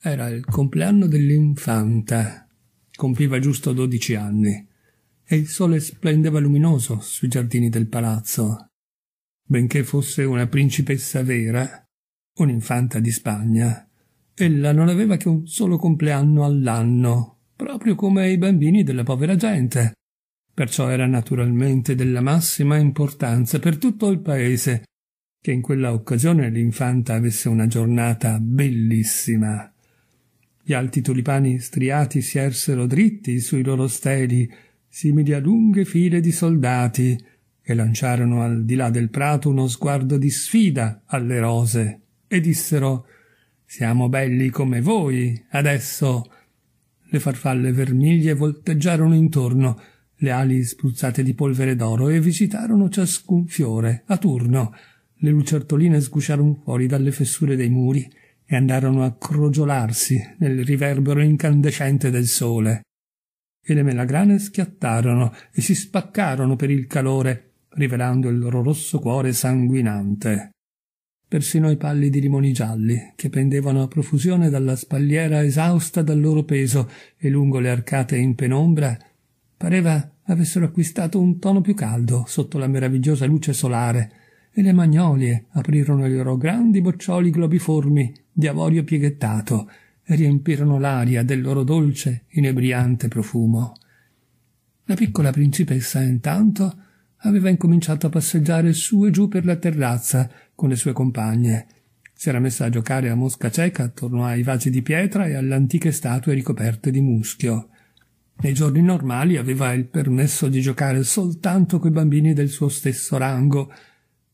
Era il compleanno dell'infanta. Compiva giusto dodici anni e il sole splendeva luminoso sui giardini del palazzo. Benché fosse una principessa vera, un'infanta di Spagna, ella non aveva che un solo compleanno all'anno, proprio come i bambini della povera gente. Perciò era naturalmente della massima importanza per tutto il paese che in quella occasione l'infanta avesse una giornata bellissima. Gli alti tulipani striati si ersero dritti sui loro steli, simili a lunghe file di soldati, e lanciarono al di là del prato uno sguardo di sfida alle rose, e dissero Siamo belli come voi, adesso. Le farfalle vermiglie volteggiarono intorno, le ali spruzzate di polvere d'oro, e visitarono ciascun fiore, a turno. Le lucertoline sgusciarono fuori dalle fessure dei muri, e andarono a crogiolarsi nel riverbero incandescente del sole. E le melagrane schiattarono e si spaccarono per il calore, rivelando il loro rosso cuore sanguinante. Persino i pallidi limoni gialli, che pendevano a profusione dalla spalliera esausta dal loro peso e lungo le arcate in penombra, pareva avessero acquistato un tono più caldo sotto la meravigliosa luce solare, e le magnolie aprirono i loro grandi boccioli globiformi di avorio pieghettato e riempirono l'aria del loro dolce, inebriante profumo. La piccola principessa, intanto, aveva incominciato a passeggiare su e giù per la terrazza con le sue compagne. Si era messa a giocare a mosca cieca attorno ai vasi di pietra e alle antiche statue ricoperte di muschio. Nei giorni normali aveva il permesso di giocare soltanto coi bambini del suo stesso rango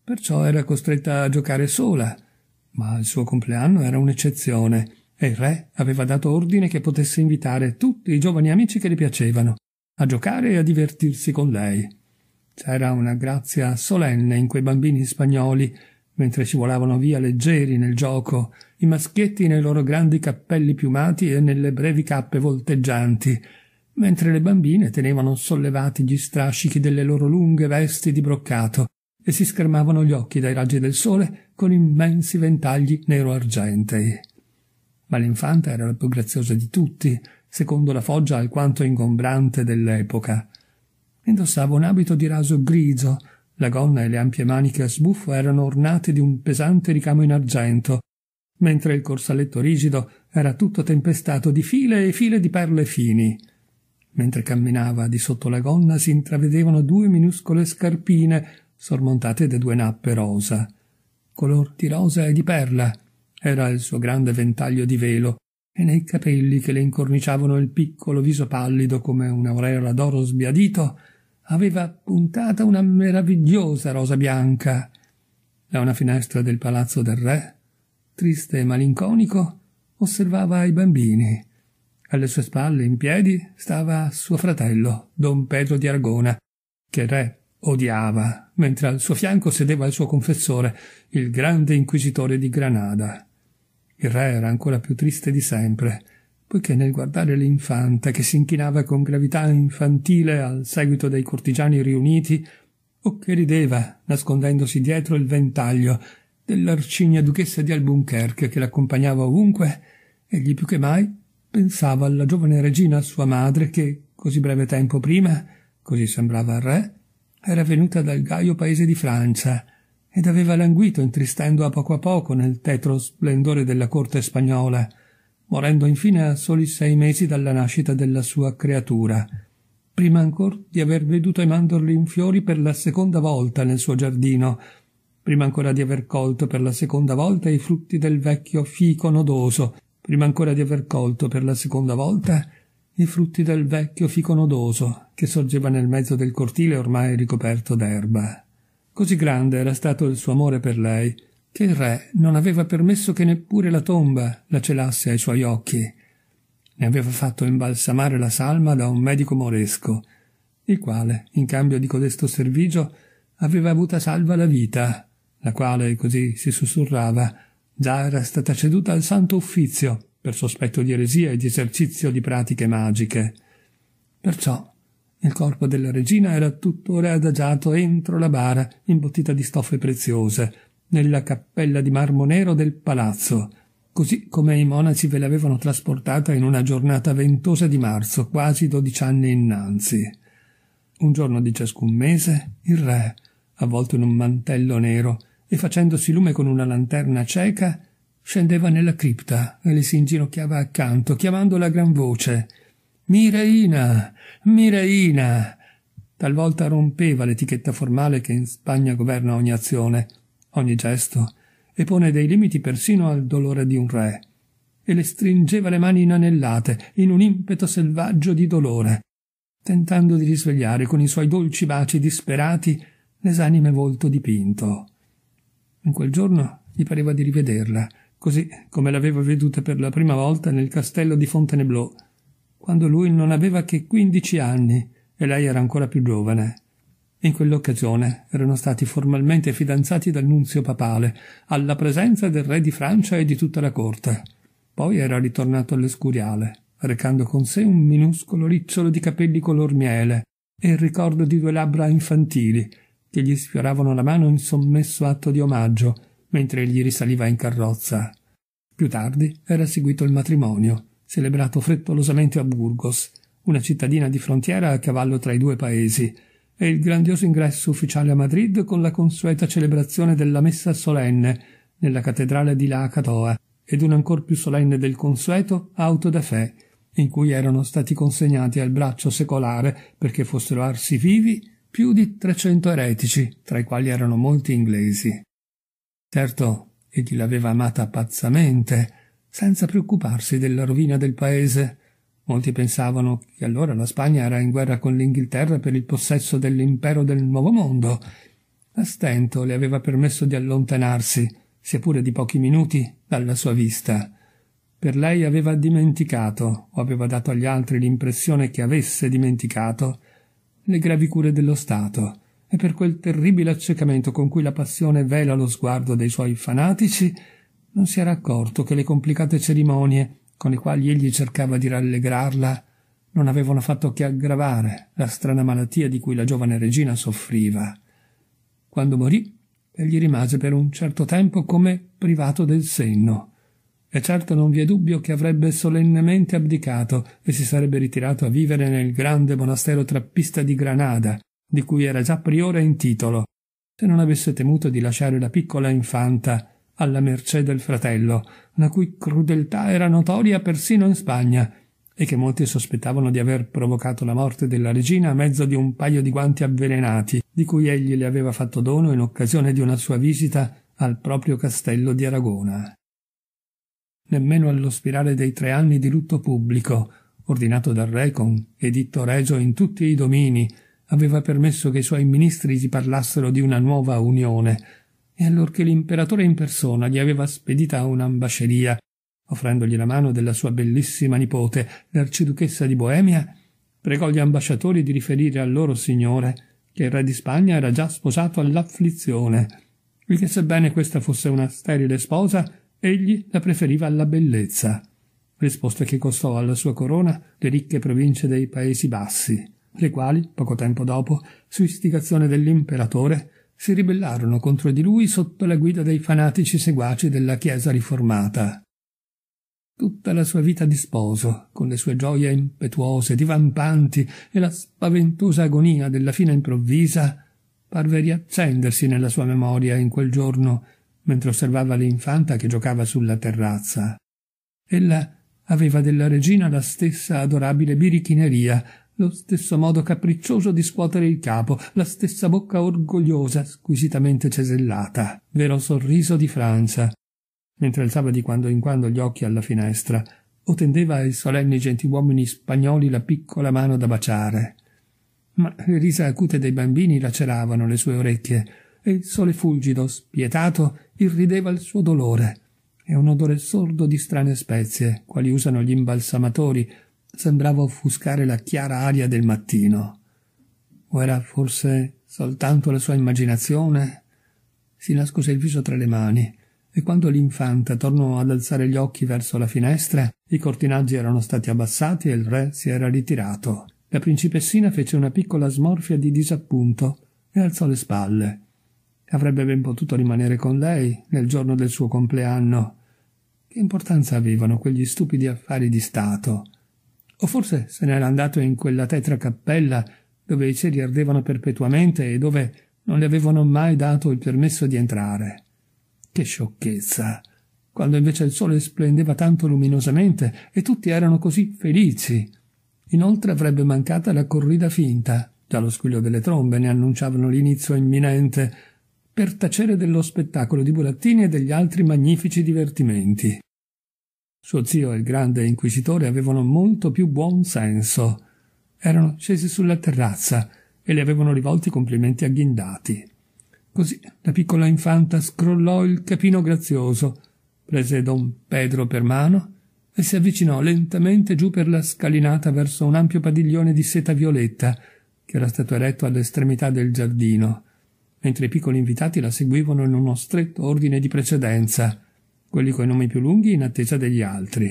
perciò era costretta a giocare sola. Ma il suo compleanno era un'eccezione, e il re aveva dato ordine che potesse invitare tutti i giovani amici che le piacevano a giocare e a divertirsi con lei. C'era una grazia solenne in quei bambini spagnoli, mentre ci volavano via leggeri nel gioco, i maschietti nei loro grandi cappelli piumati e nelle brevi cappe volteggianti, mentre le bambine tenevano sollevati gli strascichi delle loro lunghe vesti di broccato e si schermavano gli occhi dai raggi del sole con immensi ventagli nero-argentei. Ma l'infanta era la più graziosa di tutti, secondo la foggia alquanto ingombrante dell'epoca. Indossava un abito di raso grigio, la gonna e le ampie maniche a sbuffo erano ornate di un pesante ricamo in argento, mentre il corsaletto rigido era tutto tempestato di file e file di perle fini. Mentre camminava di sotto la gonna si intravedevano due minuscole scarpine sormontate da due nappe rosa, color di rosa e di perla, era il suo grande ventaglio di velo, e nei capelli che le incorniciavano il piccolo viso pallido come un'aureola d'oro sbiadito, aveva puntata una meravigliosa rosa bianca. Da una finestra del palazzo del re, triste e malinconico, osservava i bambini. Alle sue spalle, in piedi, stava suo fratello, don Pedro di Argona, che re odiava, mentre al suo fianco sedeva il suo confessore, il grande inquisitore di Granada. Il re era ancora più triste di sempre, poiché nel guardare l'infanta che si inchinava con gravità infantile al seguito dei cortigiani riuniti, o che rideva, nascondendosi dietro il ventaglio, dell'arcigna duchessa di Albuquerque che l'accompagnava ovunque, egli più che mai pensava alla giovane regina sua madre che, così breve tempo prima, così sembrava al re, era venuta dal gaio paese di Francia ed aveva languito intristendo a poco a poco nel tetro splendore della corte spagnola, morendo infine a soli sei mesi dalla nascita della sua creatura, prima ancora di aver veduto i mandorli in fiori per la seconda volta nel suo giardino, prima ancora di aver colto per la seconda volta i frutti del vecchio fico nodoso, prima ancora di aver colto per la seconda volta i frutti del vecchio fico nodoso che sorgeva nel mezzo del cortile ormai ricoperto d'erba. Così grande era stato il suo amore per lei che il re non aveva permesso che neppure la tomba la celasse ai suoi occhi. Ne aveva fatto imbalsamare la salma da un medico moresco, il quale, in cambio di codesto servigio, aveva avuta salva la vita, la quale, così si sussurrava, già era stata ceduta al santo uffizio per sospetto di eresia e di esercizio di pratiche magiche. Perciò il corpo della regina era tuttora adagiato entro la bara, imbottita di stoffe preziose, nella cappella di marmo nero del palazzo, così come i monaci ve l'avevano trasportata in una giornata ventosa di marzo, quasi dodici anni innanzi. Un giorno di ciascun mese, il re, avvolto in un mantello nero e facendosi lume con una lanterna cieca, Scendeva nella cripta e le si inginocchiava accanto, chiamandola a gran voce. Mireina! Mireina! Talvolta rompeva l'etichetta formale che in Spagna governa ogni azione, ogni gesto, e pone dei limiti persino al dolore di un re. E le stringeva le mani inanellate in un impeto selvaggio di dolore, tentando di risvegliare con i suoi dolci baci disperati l'esanime volto dipinto. In quel giorno gli pareva di rivederla, così come l'aveva veduta per la prima volta nel castello di Fontainebleau, quando lui non aveva che quindici anni e lei era ancora più giovane. In quell'occasione erano stati formalmente fidanzati dal nunzio papale, alla presenza del re di Francia e di tutta la corte. Poi era ritornato all'escuriale, recando con sé un minuscolo ricciolo di capelli color miele e il ricordo di due labbra infantili che gli sfioravano la mano in sommesso atto di omaggio mentre egli risaliva in carrozza. Più tardi era seguito il matrimonio, celebrato frettolosamente a Burgos, una cittadina di frontiera a cavallo tra i due paesi, e il grandioso ingresso ufficiale a Madrid con la consueta celebrazione della messa solenne nella cattedrale di La Catoa ed un ancor più solenne del consueto auto da fè, in cui erano stati consegnati al braccio secolare perché fossero arsi vivi più di trecento eretici, tra i quali erano molti inglesi. Certo, egli l'aveva amata pazzamente, senza preoccuparsi della rovina del paese. Molti pensavano che allora la Spagna era in guerra con l'Inghilterra per il possesso dell'impero del Nuovo Mondo. A stento le aveva permesso di allontanarsi, sia pure di pochi minuti, dalla sua vista. Per lei aveva dimenticato, o aveva dato agli altri l'impressione che avesse dimenticato, le gravi cure dello Stato, e per quel terribile accecamento con cui la passione vela lo sguardo dei suoi fanatici, non si era accorto che le complicate cerimonie con le quali egli cercava di rallegrarla non avevano fatto che aggravare la strana malattia di cui la giovane regina soffriva. Quando morì, egli rimase per un certo tempo come privato del senno. E certo non vi è dubbio che avrebbe solennemente abdicato e si sarebbe ritirato a vivere nel grande monastero trappista di Granada, di cui era già priore in titolo, se non avesse temuto di lasciare la piccola infanta alla mercé del fratello, la cui crudeltà era notoria persino in Spagna, e che molti sospettavano di aver provocato la morte della regina a mezzo di un paio di guanti avvelenati, di cui egli le aveva fatto dono in occasione di una sua visita al proprio castello di Aragona. Nemmeno allo spirale dei tre anni di lutto pubblico, ordinato dal re con editto regio in tutti i domini, aveva permesso che i suoi ministri si parlassero di una nuova unione, e allorché l'imperatore in persona gli aveva spedita un'ambasceria, offrendogli la mano della sua bellissima nipote, l'arciduchessa di Boemia, pregò gli ambasciatori di riferire al loro signore che il re di Spagna era già sposato all'afflizione, e che sebbene questa fosse una sterile sposa, egli la preferiva alla bellezza, risposta che costò alla sua corona le ricche province dei Paesi Bassi le quali, poco tempo dopo, su istigazione dell'imperatore, si ribellarono contro di lui sotto la guida dei fanatici seguaci della Chiesa riformata. Tutta la sua vita di sposo, con le sue gioie impetuose, divampanti e la spaventosa agonia della fine improvvisa, parve riaccendersi nella sua memoria in quel giorno mentre osservava l'infanta che giocava sulla terrazza. Ella aveva della regina la stessa adorabile birichineria lo stesso modo capriccioso di scuotere il capo, la stessa bocca orgogliosa, squisitamente cesellata, vero sorriso di Francia, mentre alzava di quando in quando gli occhi alla finestra o tendeva ai solenni gentiluomini spagnoli la piccola mano da baciare. Ma le risa acute dei bambini laceravano le sue orecchie e il sole fulgido, spietato, irrideva il suo dolore e un odore sordo di strane spezie, quali usano gli imbalsamatori sembrava offuscare la chiara aria del mattino. O era forse soltanto la sua immaginazione? Si nascose il viso tra le mani, e quando l'infanta tornò ad alzare gli occhi verso la finestra, i cortinaggi erano stati abbassati e il re si era ritirato. La principessina fece una piccola smorfia di disappunto e alzò le spalle. Avrebbe ben potuto rimanere con lei nel giorno del suo compleanno. Che importanza avevano quegli stupidi affari di Stato? O forse se n'era andato in quella tetra cappella dove i cieli ardevano perpetuamente e dove non le avevano mai dato il permesso di entrare. Che sciocchezza! Quando invece il sole splendeva tanto luminosamente e tutti erano così felici. Inoltre avrebbe mancata la corrida finta. Già lo squillo delle trombe ne annunciavano l'inizio imminente, per tacere dello spettacolo di burattini e degli altri magnifici divertimenti suo zio e il grande inquisitore avevano molto più buon senso. Erano scesi sulla terrazza e le avevano rivolti complimenti agghindati. Così la piccola infanta scrollò il capino grazioso, prese don Pedro per mano e si avvicinò lentamente giù per la scalinata verso un ampio padiglione di seta violetta che era stato eretto all'estremità del giardino, mentre i piccoli invitati la seguivano in uno stretto ordine di precedenza, quelli coi nomi più lunghi in attesa degli altri.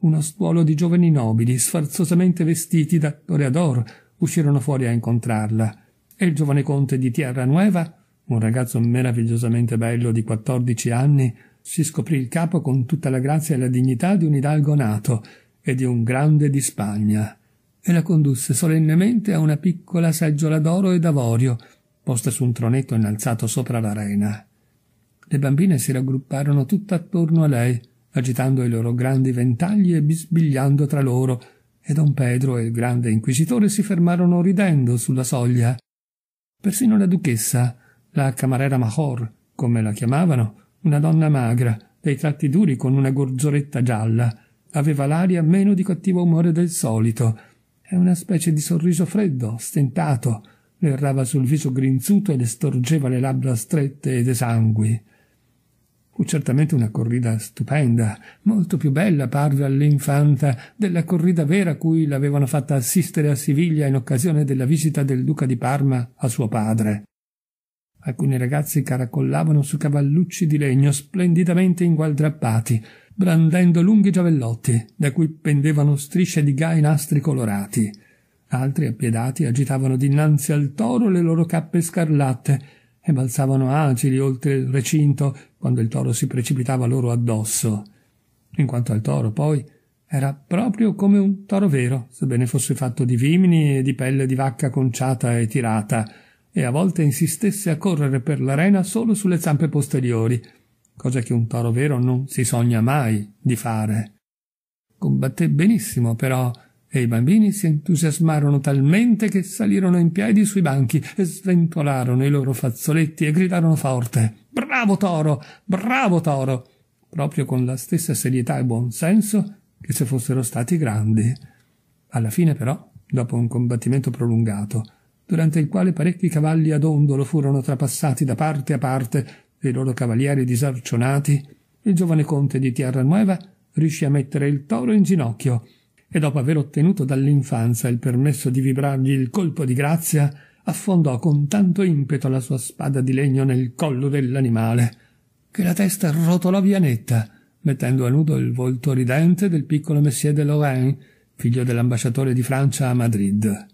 Uno stuolo di giovani nobili, sfarzosamente vestiti da toreador, uscirono fuori a incontrarla, e il giovane conte di Tierra Nueva, un ragazzo meravigliosamente bello di quattordici anni, si scoprì il capo con tutta la grazia e la dignità di un hidalgo nato e di un grande di Spagna, e la condusse solennemente a una piccola seggiola d'oro e d'avorio, posta su un tronetto innalzato sopra l'arena. Le bambine si raggrupparono tutt'attorno a lei, agitando i loro grandi ventagli e bisbigliando tra loro, e don Pedro e il grande inquisitore si fermarono ridendo sulla soglia. Persino la duchessa, la camarera Major, come la chiamavano, una donna magra, dei tratti duri con una gorzoletta gialla, aveva l'aria meno di cattivo umore del solito, e una specie di sorriso freddo, stentato, le errava sul viso grinzuto e le storgeva le labbra strette ed esangui. Fu certamente una corrida stupenda, molto più bella parve all'infanta della corrida vera cui l'avevano fatta assistere a Siviglia in occasione della visita del duca di Parma a suo padre. Alcuni ragazzi caracollavano su cavallucci di legno splendidamente ingualdrappati, brandendo lunghi giavellotti, da cui pendevano strisce di gai nastri colorati. Altri, appiedati, agitavano dinanzi al toro le loro cappe scarlatte e balzavano agili oltre il recinto quando il toro si precipitava loro addosso. In quanto al toro, poi, era proprio come un toro vero, sebbene fosse fatto di vimini e di pelle di vacca conciata e tirata, e a volte insistesse a correre per l'arena solo sulle zampe posteriori, cosa che un toro vero non si sogna mai di fare. Combatté benissimo, però, e i bambini si entusiasmarono talmente che salirono in piedi sui banchi e sventolarono i loro fazzoletti e gridarono forte Bravo toro! Bravo toro! proprio con la stessa serietà e buon senso che se fossero stati grandi. Alla fine però, dopo un combattimento prolungato, durante il quale parecchi cavalli ad ondolo furono trapassati da parte a parte dei loro cavalieri disarcionati, il giovane conte di Tierra Nueva riuscì a mettere il toro in ginocchio e dopo aver ottenuto dall'infanzia il permesso di vibrargli il colpo di grazia, affondò con tanto impeto la sua spada di legno nel collo dell'animale, che la testa rotolò via netta, mettendo a nudo il volto ridente del piccolo Messier de Lorrain, figlio dell'ambasciatore di Francia a Madrid.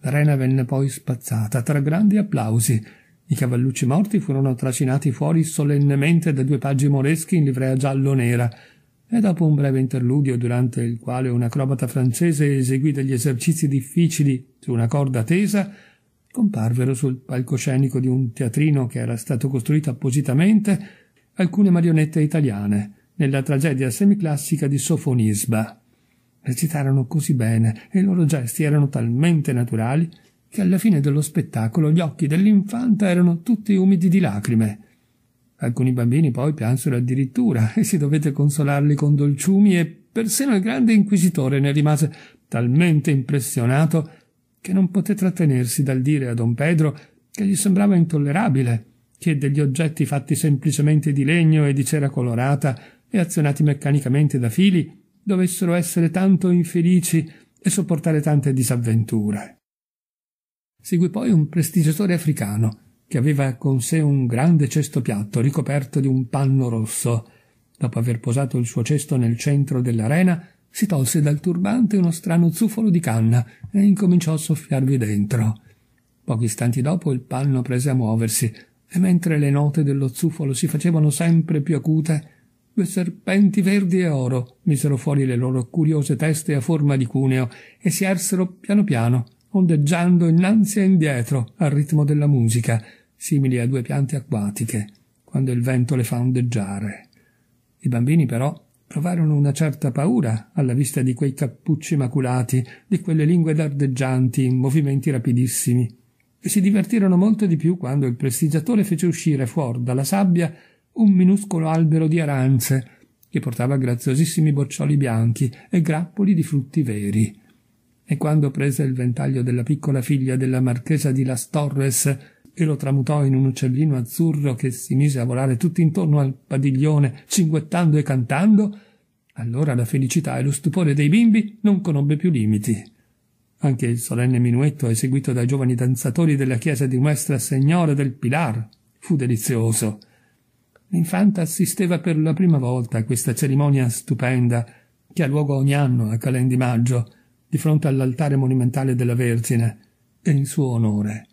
La rena venne poi spazzata tra grandi applausi. I cavallucci morti furono trascinati fuori solennemente da due paggi moreschi in livrea giallo-nera, e dopo un breve interludio durante il quale un acrobata francese eseguì degli esercizi difficili su una corda tesa, comparvero sul palcoscenico di un teatrino che era stato costruito appositamente alcune marionette italiane nella tragedia semiclassica di Sofonisba. Recitarono così bene e i loro gesti erano talmente naturali che alla fine dello spettacolo gli occhi dell'infanta erano tutti umidi di lacrime. Alcuni bambini poi piansero addirittura e si dovette consolarli con dolciumi e persino il grande inquisitore ne rimase talmente impressionato che non poté trattenersi dal dire a don Pedro che gli sembrava intollerabile che degli oggetti fatti semplicemente di legno e di cera colorata e azionati meccanicamente da fili dovessero essere tanto infelici e sopportare tante disavventure. Seguì poi un prestigiatore africano che aveva con sé un grande cesto piatto ricoperto di un panno rosso. Dopo aver posato il suo cesto nel centro dell'arena, si tolse dal turbante uno strano zufolo di canna e incominciò a soffiarvi dentro. Pochi istanti dopo il panno prese a muoversi, e mentre le note dello zufolo si facevano sempre più acute, due serpenti verdi e oro misero fuori le loro curiose teste a forma di cuneo e si ersero piano piano, ondeggiando innanzi e indietro al ritmo della musica, simili a due piante acquatiche, quando il vento le fa ondeggiare. I bambini però provarono una certa paura alla vista di quei cappucci maculati, di quelle lingue dardeggianti in movimenti rapidissimi, e si divertirono molto di più quando il prestigiatore fece uscire fuori dalla sabbia un minuscolo albero di aranze, che portava graziosissimi boccioli bianchi e grappoli di frutti veri. E quando prese il ventaglio della piccola figlia della marchesa di Las Torres e lo tramutò in un uccellino azzurro che si mise a volare tutt'intorno al padiglione, cinguettando e cantando, allora la felicità e lo stupore dei bimbi non conobbe più limiti. Anche il solenne minuetto eseguito dai giovani danzatori della chiesa di Nuestra Signora del Pilar fu delizioso. L'infanta assisteva per la prima volta a questa cerimonia stupenda che ha luogo ogni anno a Calen di Maggio, di fronte all'altare monumentale della Vergine, e in suo onore.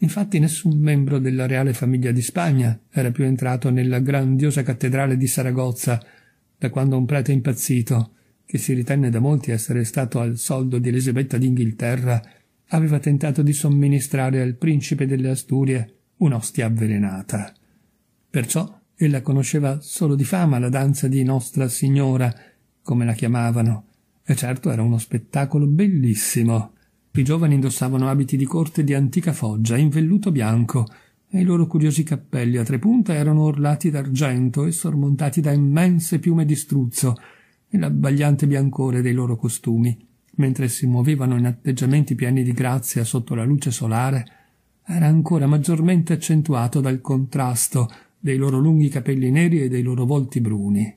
Infatti nessun membro della reale famiglia di Spagna era più entrato nella grandiosa cattedrale di Saragozza da quando un prete impazzito, che si ritenne da molti essere stato al soldo di Elisabetta d'Inghilterra, aveva tentato di somministrare al principe delle Asturie un'ostia avvelenata. Perciò ella conosceva solo di fama la danza di Nostra Signora, come la chiamavano, e certo era uno spettacolo bellissimo. Troppi giovani indossavano abiti di corte di antica foggia in velluto bianco e i loro curiosi cappelli a tre punte erano orlati d'argento e sormontati da immense piume di struzzo e l'abbagliante biancore dei loro costumi, mentre si muovevano in atteggiamenti pieni di grazia sotto la luce solare, era ancora maggiormente accentuato dal contrasto dei loro lunghi capelli neri e dei loro volti bruni.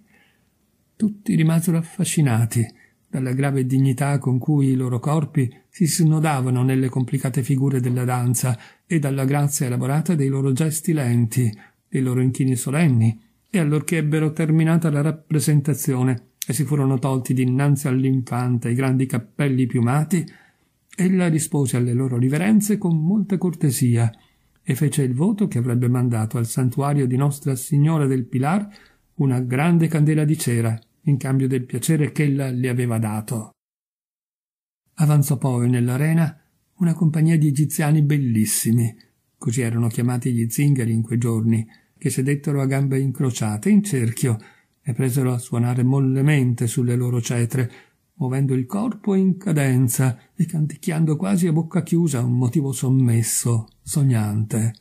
Tutti rimasero affascinati dalla grave dignità con cui i loro corpi si snodavano nelle complicate figure della danza e dalla grazia elaborata dei loro gesti lenti, dei loro inchini solenni, e allorché ebbero terminata la rappresentazione e si furono tolti dinanzi all'infanta i grandi cappelli piumati, ella rispose alle loro riverenze con molta cortesia e fece il voto che avrebbe mandato al santuario di Nostra Signora del Pilar una grande candela di cera in cambio del piacere che ella le aveva dato. Avanzò poi nell'arena una compagnia di egiziani bellissimi, così erano chiamati gli zingari in quei giorni, che sedettero a gambe incrociate in cerchio e presero a suonare mollemente sulle loro cetre, muovendo il corpo in cadenza e canticchiando quasi a bocca chiusa un motivo sommesso, sognante.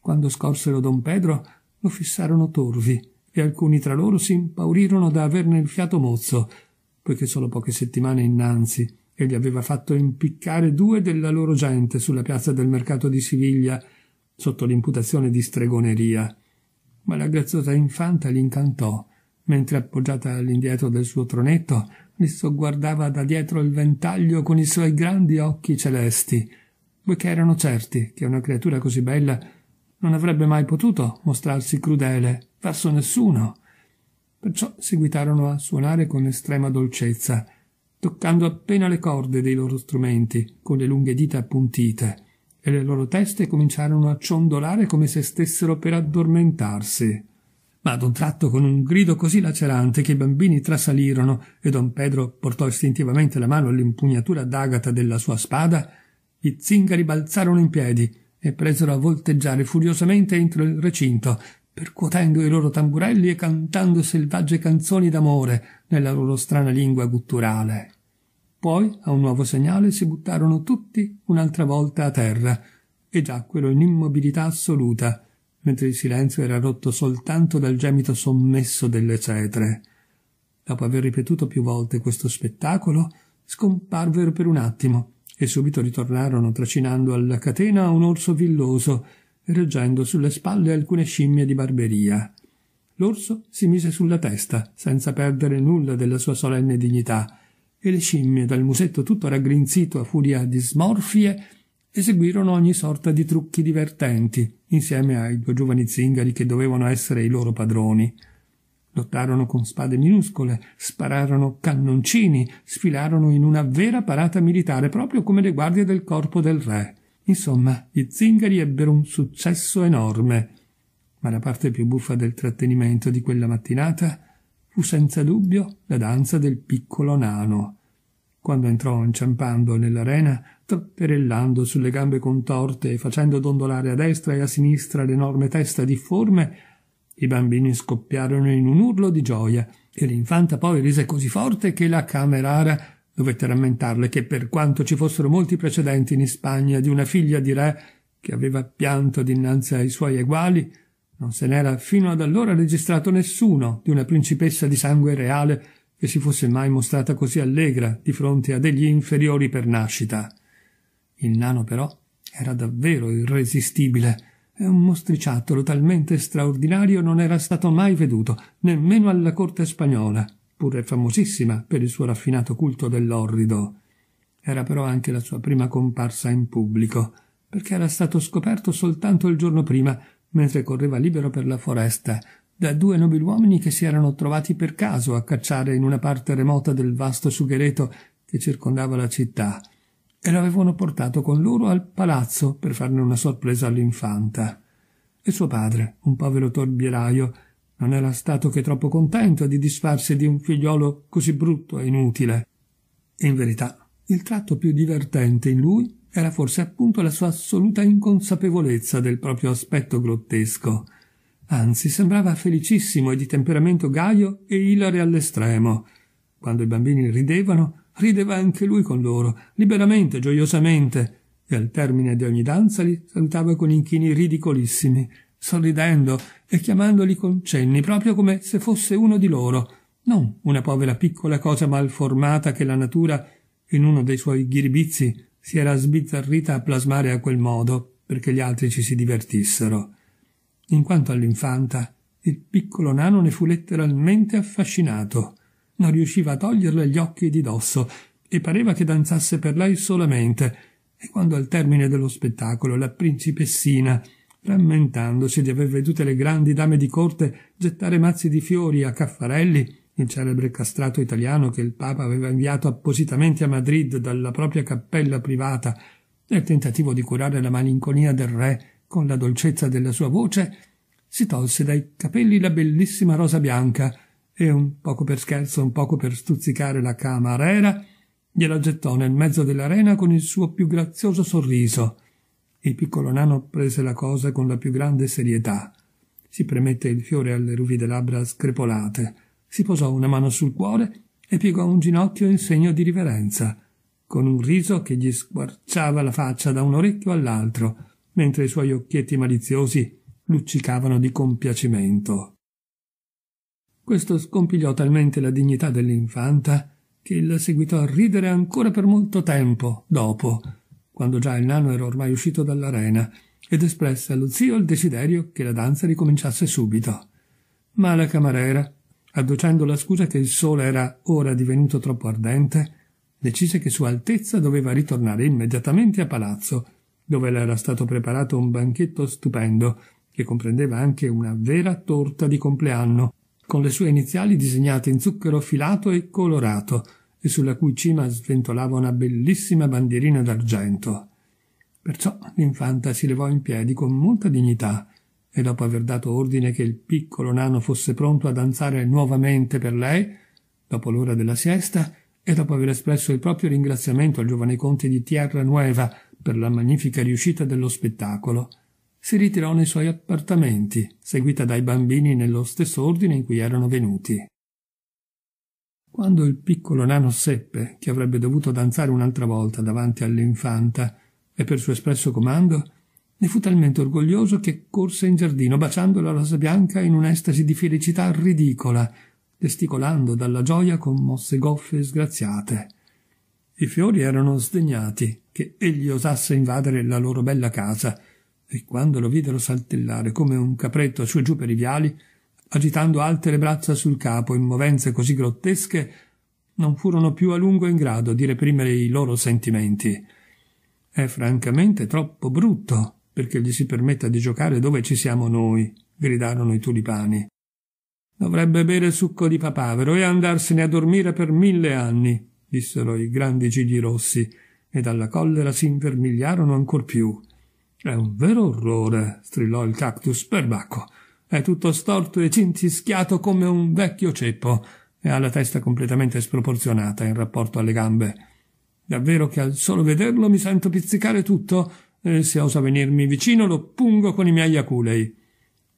Quando scorsero don Pedro, lo fissarono torvi e alcuni tra loro si impaurirono da averne il fiato mozzo, poiché solo poche settimane innanzi egli aveva fatto impiccare due della loro gente sulla piazza del mercato di Siviglia sotto l'imputazione di stregoneria. Ma la graziosa infanta li incantò, mentre appoggiata all'indietro del suo tronetto li sogguardava da dietro il ventaglio con i suoi grandi occhi celesti, poiché erano certi che una creatura così bella non avrebbe mai potuto mostrarsi crudele verso nessuno. Perciò seguitarono a suonare con estrema dolcezza, toccando appena le corde dei loro strumenti, con le lunghe dita appuntite, e le loro teste cominciarono a ciondolare come se stessero per addormentarsi. Ma ad un tratto con un grido così lacerante che i bambini trasalirono e don Pedro portò istintivamente la mano all'impugnatura d'agata della sua spada, i zingari balzarono in piedi e presero a volteggiare furiosamente entro il recinto, percuotendo i loro tamburelli e cantando selvagge canzoni d'amore nella loro strana lingua gutturale. Poi, a un nuovo segnale, si buttarono tutti un'altra volta a terra e giacquero in immobilità assoluta, mentre il silenzio era rotto soltanto dal gemito sommesso delle cetre. Dopo aver ripetuto più volte questo spettacolo, scomparvero per un attimo e subito ritornarono tracinando alla catena un orso villoso reggendo sulle spalle alcune scimmie di barberia. L'orso si mise sulla testa, senza perdere nulla della sua solenne dignità, e le scimmie, dal musetto tutto raggrinzito a furia di smorfie, eseguirono ogni sorta di trucchi divertenti, insieme ai due giovani zingari che dovevano essere i loro padroni. Lottarono con spade minuscole, spararono cannoncini, sfilarono in una vera parata militare, proprio come le guardie del corpo del re. Insomma, gli zingari ebbero un successo enorme, ma la parte più buffa del trattenimento di quella mattinata fu senza dubbio la danza del piccolo nano. Quando entrò inciampando nell'arena, trotterellando sulle gambe contorte e facendo dondolare a destra e a sinistra l'enorme testa difforme, i bambini scoppiarono in un urlo di gioia e l'infanta poi rise così forte che la camerara Dovette rammentarle che per quanto ci fossero molti precedenti in Spagna di una figlia di re che aveva pianto dinanzi ai suoi eguali, non se n'era fino ad allora registrato nessuno di una principessa di sangue reale che si fosse mai mostrata così allegra di fronte a degli inferiori per nascita. Il nano però era davvero irresistibile e un mostriciattolo talmente straordinario non era stato mai veduto, nemmeno alla corte spagnola pure famosissima per il suo raffinato culto dell'orrido. Era però anche la sua prima comparsa in pubblico, perché era stato scoperto soltanto il giorno prima, mentre correva libero per la foresta, da due nobiluomini che si erano trovati per caso a cacciare in una parte remota del vasto sughereto che circondava la città, e lo avevano portato con loro al palazzo per farne una sorpresa all'infanta. E suo padre, un povero torbieraio, non era stato che troppo contento di disfarsi di un figliolo così brutto e inutile. In verità, il tratto più divertente in lui era forse appunto la sua assoluta inconsapevolezza del proprio aspetto grottesco. Anzi, sembrava felicissimo e di temperamento gaio e ilare all'estremo. Quando i bambini ridevano, rideva anche lui con loro, liberamente, gioiosamente, e al termine di ogni danza li salutava con inchini ridicolissimi, sorridendo e chiamandoli con cenni, proprio come se fosse uno di loro, non una povera piccola cosa malformata che la natura, in uno dei suoi ghiribizzi, si era sbizzarrita a plasmare a quel modo perché gli altri ci si divertissero. In quanto all'infanta, il piccolo nano ne fu letteralmente affascinato. Non riusciva a toglierle gli occhi di dosso e pareva che danzasse per lei solamente. E quando al termine dello spettacolo la principessina, rammentandosi di aver vedute le grandi dame di corte gettare mazzi di fiori a Caffarelli, il celebre castrato italiano che il Papa aveva inviato appositamente a Madrid dalla propria cappella privata, nel tentativo di curare la malinconia del re con la dolcezza della sua voce, si tolse dai capelli la bellissima rosa bianca e, un poco per scherzo, un poco per stuzzicare la camarera, gliela gettò nel mezzo dell'arena con il suo più grazioso sorriso. Il piccolo nano prese la cosa con la più grande serietà. Si premette il fiore alle ruvide labbra screpolate, si posò una mano sul cuore e piegò un ginocchio in segno di riverenza, con un riso che gli squarciava la faccia da un orecchio all'altro, mentre i suoi occhietti maliziosi luccicavano di compiacimento. Questo scompigliò talmente la dignità dell'infanta che la seguitò a ridere ancora per molto tempo dopo, quando già il nano era ormai uscito dall'arena, ed espresse allo zio il desiderio che la danza ricominciasse subito. Ma la camarera, adducendo la scusa che il sole era ora divenuto troppo ardente, decise che Sua Altezza doveva ritornare immediatamente a palazzo, dove le era stato preparato un banchetto stupendo, che comprendeva anche una vera torta di compleanno, con le sue iniziali disegnate in zucchero filato e colorato, e sulla cui cima sventolava una bellissima bandierina d'argento. Perciò l'infanta si levò in piedi con molta dignità e dopo aver dato ordine che il piccolo nano fosse pronto a danzare nuovamente per lei, dopo l'ora della siesta, e dopo aver espresso il proprio ringraziamento al giovane conte di Tierra Nueva per la magnifica riuscita dello spettacolo, si ritirò nei suoi appartamenti, seguita dai bambini nello stesso ordine in cui erano venuti. Quando il piccolo nano seppe che avrebbe dovuto danzare un'altra volta davanti all'infanta e per suo espresso comando, ne fu talmente orgoglioso che corse in giardino baciando la rosa bianca in un'estasi di felicità ridicola, gesticolando dalla gioia con mosse goffe e sgraziate. I fiori erano sdegnati che egli osasse invadere la loro bella casa, e quando lo videro saltellare come un capretto su e giù per i viali, agitando alte le braccia sul capo in movenze così grottesche, non furono più a lungo in grado di reprimere i loro sentimenti. È francamente troppo brutto perché gli si permetta di giocare dove ci siamo noi, gridarono i tulipani. Dovrebbe bere succo di papavero e andarsene a dormire per mille anni, dissero i grandi gigli rossi, e dalla collera si invermigliarono ancor più. È un vero orrore, strillò il cactus perbacco. È tutto storto e cinzischiato come un vecchio ceppo e ha la testa completamente sproporzionata in rapporto alle gambe. Davvero che al solo vederlo mi sento pizzicare tutto e se osa venirmi vicino lo pungo con i miei aculei.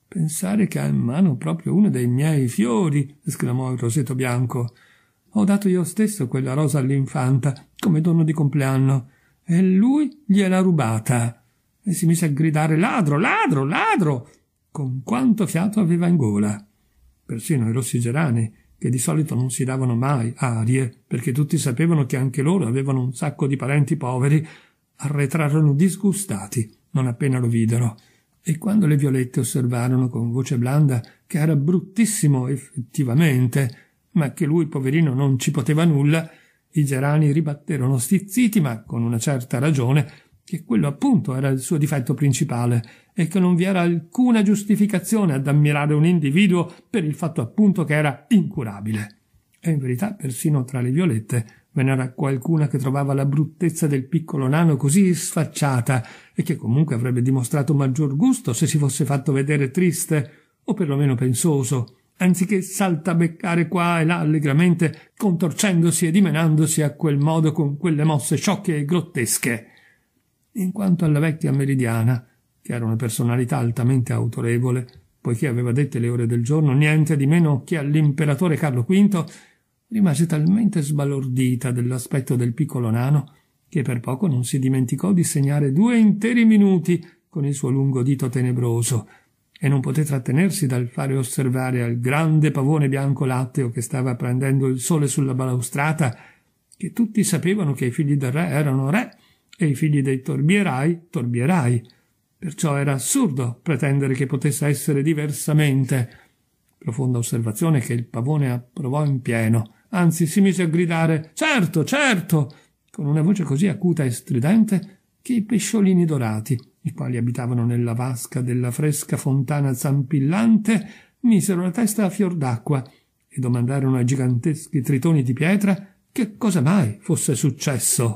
Pensare che ha in mano proprio uno dei miei fiori, esclamò il roseto bianco. Ho dato io stesso quella rosa all'infanta come dono di compleanno e lui gliel'ha rubata e si mise a gridare ladro, ladro, ladro con quanto fiato aveva in gola. Persino i rossi gerani, che di solito non si davano mai arie, perché tutti sapevano che anche loro avevano un sacco di parenti poveri, arretrarono disgustati non appena lo videro. E quando le violette osservarono con voce blanda che era bruttissimo effettivamente, ma che lui poverino non ci poteva nulla, i gerani ribatterono stizziti, ma con una certa ragione, che quello appunto era il suo difetto principale e che non vi era alcuna giustificazione ad ammirare un individuo per il fatto appunto che era incurabile. E in verità persino tra le violette ve n'era qualcuna che trovava la bruttezza del piccolo nano così sfacciata e che comunque avrebbe dimostrato maggior gusto se si fosse fatto vedere triste o perlomeno pensoso, anziché saltabeccare qua e là allegramente, contorcendosi e dimenandosi a quel modo con quelle mosse sciocche e grottesche in quanto alla vecchia meridiana, che era una personalità altamente autorevole, poiché aveva dette le ore del giorno, niente di meno che all'imperatore Carlo V, rimase talmente sbalordita dell'aspetto del piccolo nano che per poco non si dimenticò di segnare due interi minuti con il suo lungo dito tenebroso e non poté trattenersi dal fare osservare al grande pavone bianco latteo che stava prendendo il sole sulla balaustrata che tutti sapevano che i figli del re erano re e i figli dei torbierai, torbierai. Perciò era assurdo pretendere che potesse essere diversamente. Profonda osservazione che il pavone approvò in pieno. Anzi, si mise a gridare Certo, certo! con una voce così acuta e stridente che i pesciolini dorati, i quali abitavano nella vasca della fresca fontana zampillante, misero la testa a fior d'acqua e domandarono ai giganteschi tritoni di pietra che cosa mai fosse successo.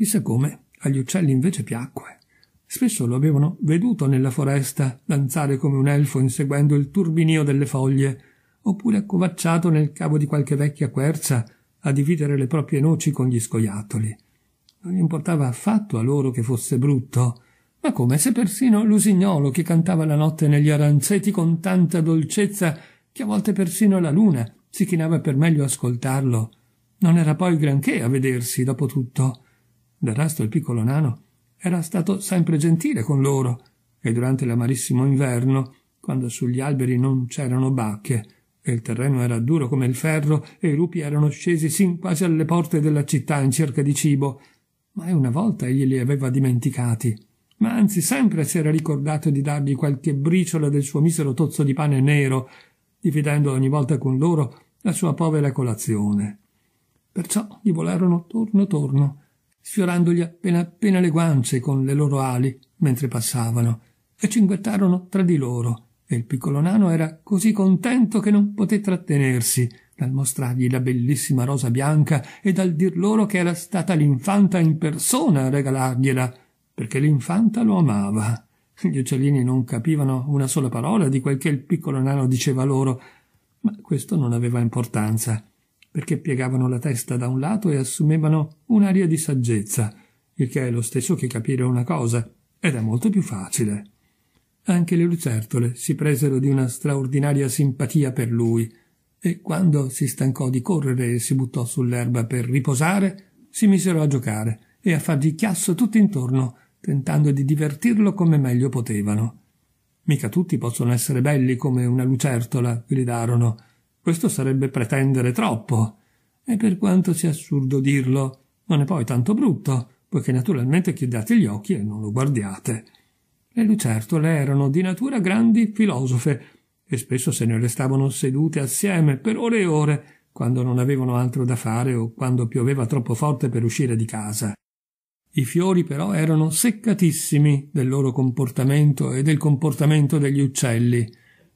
Chissà come, agli uccelli invece piacque. Spesso lo avevano veduto nella foresta danzare come un elfo inseguendo il turbinio delle foglie, oppure accovacciato nel cavo di qualche vecchia quercia a dividere le proprie noci con gli scoiattoli. Non gli importava affatto a loro che fosse brutto, ma come se persino l'usignolo che cantava la notte negli aranceti con tanta dolcezza che a volte persino la luna si chinava per meglio ascoltarlo, non era poi granché a vedersi, dopo tutto. Del resto il piccolo nano era stato sempre gentile con loro e durante l'amarissimo inverno, quando sugli alberi non c'erano bacche e il terreno era duro come il ferro e i lupi erano scesi sin quasi alle porte della città in cerca di cibo, mai una volta egli li aveva dimenticati ma anzi sempre si era ricordato di dargli qualche briciola del suo misero tozzo di pane nero, dividendo ogni volta con loro la sua povera colazione. Perciò gli volarono torno torno sfiorandogli appena appena le guance con le loro ali mentre passavano, e cinguettarono tra di loro, e il piccolo nano era così contento che non poté trattenersi dal mostrargli la bellissima rosa bianca e dal dir loro che era stata l'infanta in persona a regalargliela, perché l'infanta lo amava. Gli uccellini non capivano una sola parola di quel che il piccolo nano diceva loro, ma questo non aveva importanza perché piegavano la testa da un lato e assumevano un'aria di saggezza, il che è lo stesso che capire una cosa, ed è molto più facile. Anche le lucertole si presero di una straordinaria simpatia per lui, e quando si stancò di correre e si buttò sull'erba per riposare, si misero a giocare e a fargli chiasso tutto intorno, tentando di divertirlo come meglio potevano. Mica tutti possono essere belli come una lucertola, gridarono, questo sarebbe pretendere troppo. E per quanto sia assurdo dirlo, non è poi tanto brutto, poiché naturalmente chiudete gli occhi e non lo guardiate. Le lucertole erano di natura grandi filosofe, e spesso se ne restavano sedute assieme per ore e ore, quando non avevano altro da fare o quando pioveva troppo forte per uscire di casa. I fiori però erano seccatissimi del loro comportamento e del comportamento degli uccelli.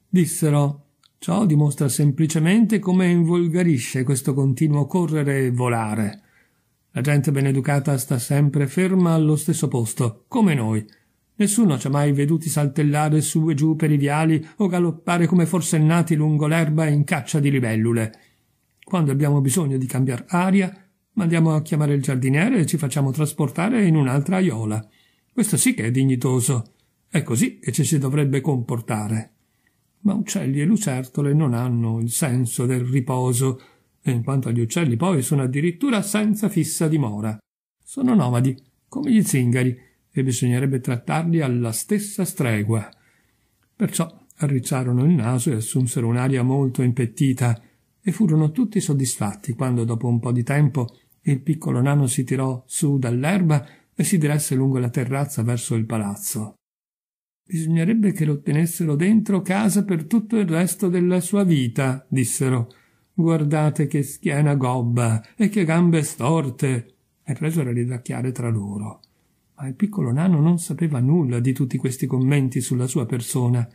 Dissero Ciò dimostra semplicemente come involgarisce questo continuo correre e volare. La gente ben educata sta sempre ferma allo stesso posto, come noi. Nessuno ci ha mai veduti saltellare su e giù per i viali o galoppare come forsennati lungo l'erba in caccia di libellule. Quando abbiamo bisogno di cambiare aria, mandiamo a chiamare il giardiniere e ci facciamo trasportare in un'altra aiola. Questo sì che è dignitoso. È così che ci si dovrebbe comportare ma uccelli e lucertole non hanno il senso del riposo, e in quanto agli uccelli poi sono addirittura senza fissa dimora. Sono nomadi, come gli zingari, e bisognerebbe trattarli alla stessa stregua. Perciò arricciarono il naso e assunsero un'aria molto impettita, e furono tutti soddisfatti quando, dopo un po' di tempo, il piccolo nano si tirò su dall'erba e si diresse lungo la terrazza verso il palazzo. Bisognerebbe che lo tenessero dentro casa per tutto il resto della sua vita, dissero. Guardate che schiena gobba e che gambe storte. E presero a ridacchiare tra loro. Ma il piccolo nano non sapeva nulla di tutti questi commenti sulla sua persona.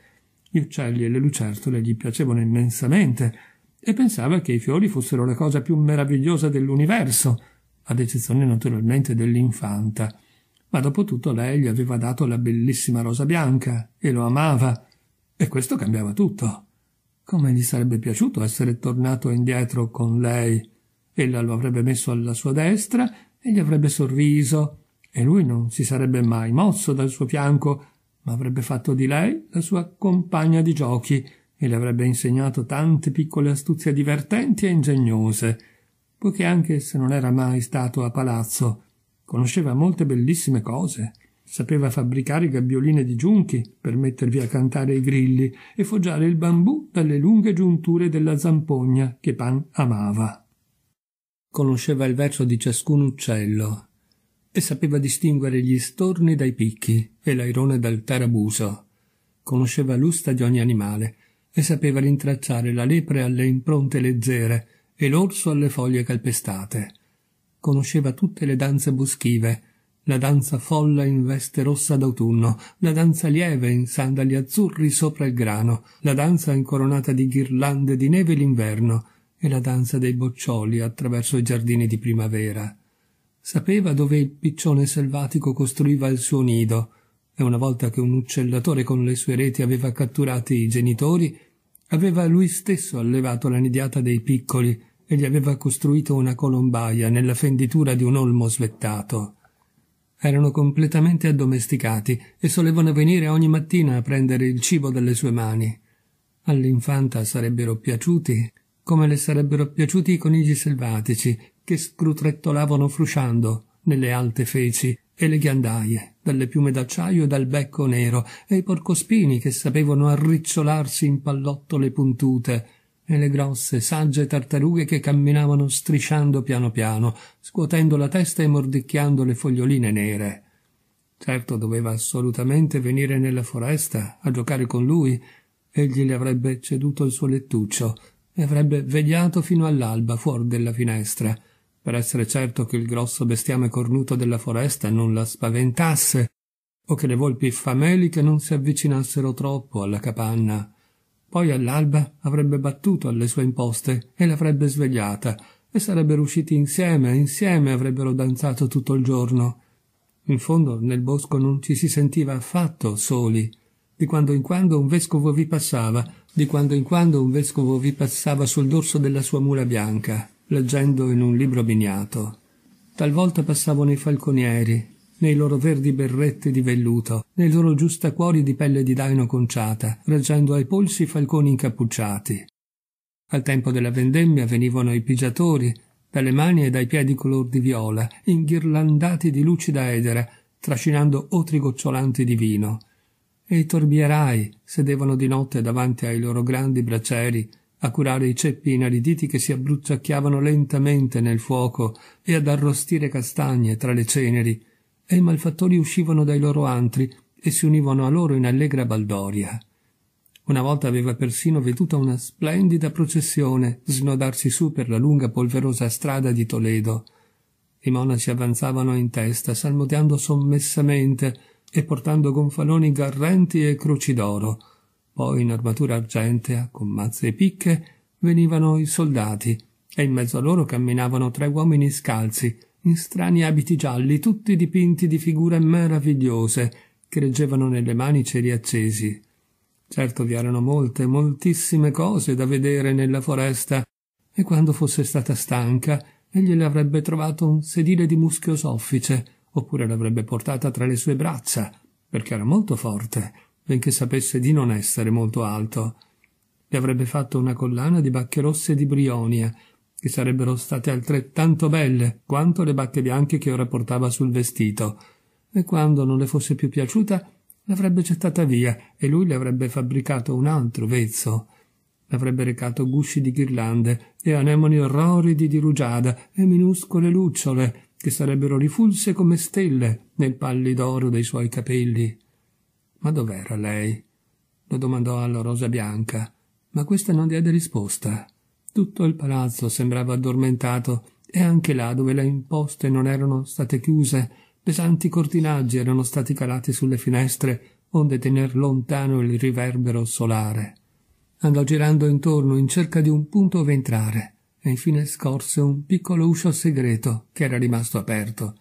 Gli uccelli e le lucertole gli piacevano immensamente e pensava che i fiori fossero la cosa più meravigliosa dell'universo, ad eccezione naturalmente dell'infanta ma dopo tutto lei gli aveva dato la bellissima rosa bianca e lo amava, e questo cambiava tutto. Come gli sarebbe piaciuto essere tornato indietro con lei? Ella lo avrebbe messo alla sua destra e gli avrebbe sorriso, e lui non si sarebbe mai mosso dal suo fianco, ma avrebbe fatto di lei la sua compagna di giochi e le avrebbe insegnato tante piccole astuzie divertenti e ingegnose, poiché anche se non era mai stato a palazzo, Conosceva molte bellissime cose. Sapeva fabbricare gabbioline di giunchi per mettervi a cantare i grilli e foggiare il bambù dalle lunghe giunture della zampogna che Pan amava. Conosceva il verso di ciascun uccello e sapeva distinguere gli storni dai picchi e l'airone dal tarabuso. Conosceva l'usta di ogni animale e sapeva rintracciare la lepre alle impronte leggere e l'orso alle foglie calpestate conosceva tutte le danze boschive, la danza folla in veste rossa d'autunno, la danza lieve in sandali azzurri sopra il grano, la danza incoronata di ghirlande di neve l'inverno e la danza dei boccioli attraverso i giardini di primavera. Sapeva dove il piccione selvatico costruiva il suo nido e una volta che un uccellatore con le sue reti aveva catturati i genitori, aveva lui stesso allevato la nidiata dei piccoli e gli aveva costruito una colombaia nella fenditura di un olmo svettato. Erano completamente addomesticati e solevano venire ogni mattina a prendere il cibo dalle sue mani. All'infanta sarebbero piaciuti come le sarebbero piaciuti i conigli selvatici che scrutrettolavano frusciando nelle alte feci e le ghiandaie dalle piume d'acciaio e dal becco nero e i porcospini che sapevano arricciolarsi in pallottole puntute e le grosse, sagge tartarughe che camminavano strisciando piano piano, scuotendo la testa e mordicchiando le foglioline nere. Certo doveva assolutamente venire nella foresta a giocare con lui. Egli le avrebbe ceduto il suo lettuccio e avrebbe vegliato fino all'alba fuori della finestra, per essere certo che il grosso bestiame cornuto della foresta non la spaventasse o che le volpi fameliche non si avvicinassero troppo alla capanna. Poi all'alba avrebbe battuto alle sue imposte e l'avrebbe svegliata, e sarebbero usciti insieme, insieme avrebbero danzato tutto il giorno. In fondo nel bosco non ci si sentiva affatto soli. Di quando in quando un vescovo vi passava, di quando in quando un vescovo vi passava sul dorso della sua mula bianca, leggendo in un libro miniato. Talvolta passavano i falconieri, nei loro verdi berretti di velluto, nei loro giustacuori di pelle di daino conciata, reggendo ai polsi falconi incappucciati. Al tempo della vendemmia venivano i pigiatori, dalle mani e dai piedi color di viola, inghirlandati di lucida edera, trascinando otri gocciolanti di vino. E i torbierai sedevano di notte davanti ai loro grandi bracieri, a curare i ceppi inariditi che si abbrucciacchiavano lentamente nel fuoco e ad arrostire castagne tra le ceneri, e i malfattori uscivano dai loro antri e si univano a loro in allegra baldoria. Una volta aveva persino veduta una splendida processione snodarsi su per la lunga polverosa strada di Toledo. I monaci avanzavano in testa, salmodiando sommessamente e portando gonfaloni garrenti e croci d'oro. Poi in armatura argentea, con mazze e picche, venivano i soldati, e in mezzo a loro camminavano tre uomini scalzi, in strani abiti gialli, tutti dipinti di figure meravigliose, che reggevano nelle mani ceri accesi. Certo vi erano molte, moltissime cose da vedere nella foresta, e quando fosse stata stanca, egli le avrebbe trovato un sedile di muschio soffice, oppure l'avrebbe portata tra le sue braccia, perché era molto forte, benché sapesse di non essere molto alto. Le avrebbe fatto una collana di bacche rosse di brionia, che sarebbero state altrettanto belle quanto le bacche bianche che ora portava sul vestito, e quando non le fosse più piaciuta l'avrebbe gettata via e lui le avrebbe fabbricato un altro vezzo. L'avrebbe recato gusci di ghirlande e anemoni roridi di rugiada e minuscole lucciole che sarebbero rifulse come stelle nel pallido oro dei suoi capelli. Ma dov'era lei? lo domandò alla rosa bianca, ma questa non diede risposta. Tutto il palazzo sembrava addormentato e anche là dove le imposte non erano state chiuse, pesanti cortinaggi erano stati calati sulle finestre onde tener lontano il riverbero solare. Andò girando intorno in cerca di un punto dove entrare e infine scorse un piccolo uscio segreto che era rimasto aperto.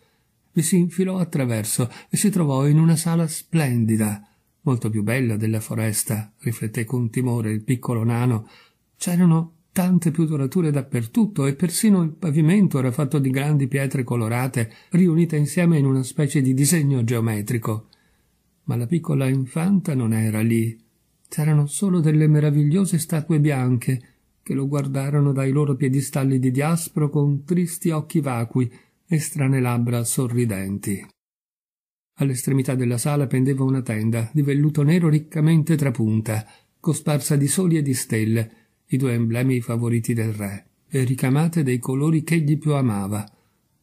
Vi si infilò attraverso e si trovò in una sala splendida, molto più bella della foresta, rifletté con timore il piccolo nano. C'erano tante più dorature dappertutto e persino il pavimento era fatto di grandi pietre colorate riunite insieme in una specie di disegno geometrico. Ma la piccola infanta non era lì. C'erano solo delle meravigliose statue bianche che lo guardarono dai loro piedistalli di diaspro con tristi occhi vacui e strane labbra sorridenti. All'estremità della sala pendeva una tenda di velluto nero riccamente trapunta, cosparsa di soli e di stelle, i due emblemi favoriti del re, e ricamate dei colori che egli più amava.